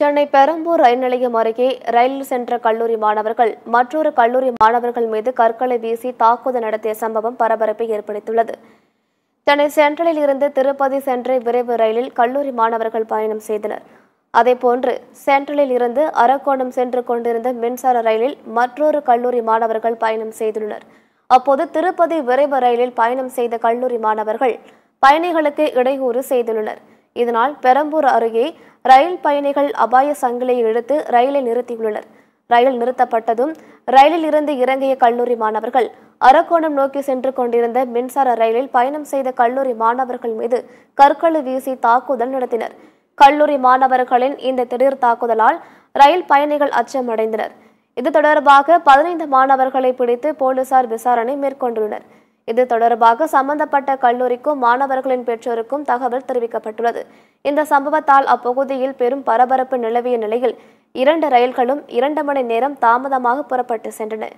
சென்னை பெரம்பூர் ரயில் நிலையம் அருகே ரயிலில் சென்ற கல்லூரி மாணவர்கள் மற்றொரு கல்லூரி மாணவர்கள் மீது கற்களை வீசி தாக்குதல் நடத்திய சம்பவம் பரபரப்பை ஏற்படுத்தியுள்ளது சென்னை சென்ட்ரலில் இருந்து திருப்பதி சென்ற விரைவு ரயிலில் கல்லூரி மாணவர்கள் பயணம் செய்தனர் அதேபோன்று சென்ட்ரலில் இருந்து அரக்கோணம் சென்று கொண்டிருந்த மின்சார ரயிலில் மற்றொரு கல்லூரி மாணவர்கள் பயணம் செய்துள்ளனர் அப்போது திருப்பதி விரைவு ரயிலில் பயணம் செய்த கல்லூரி மாணவர்கள் பயணிகளுக்கு இடையூறு செய்துள்ளனர் இதனால் பெரம்பூர் அருகே ரயில் பயணிகள் அபாய சங்கிலியை இழுத்து ரயிலை நிறுத்தியுள்ளனர் ரயில் நிறுத்தப்பட்டதும் ரயிலில் இருந்து இறங்கிய கல்லூரி மாணவர்கள் அரக்கோணம் நோக்கி சென்று கொண்டிருந்த மின்சார ரயிலில் பயணம் செய்த கல்லூரி மாணவர்கள் மீது கற்களை வீசி தாக்குதல் நடத்தினர் கல்லூரி மாணவர்களின் இந்த திடீர் தாக்குதலால் ரயில் பயணிகள் அச்சமடைந்தனர் இது தொடர்பாக பதினைந்து மாணவர்களை பிடித்து போலீசார் விசாரணை மேற்கொண்டுள்ளனர் இது தொடர்பாக சம்பந்தப்பட்ட கல்லூரிக்கும் மாணவர்களின் பெற்றோருக்கும் தகவல் தெரிவிக்கப்பட்டுள்ளது இந்த சம்பவத்தால் அப்பகுதியில் பெரும் பரபரப்பு நிலவிய நிலையில் இரண்டு ரயில்களும் இரண்டு மணி நேரம் தாமதமாக புறப்பட்டு சென்றன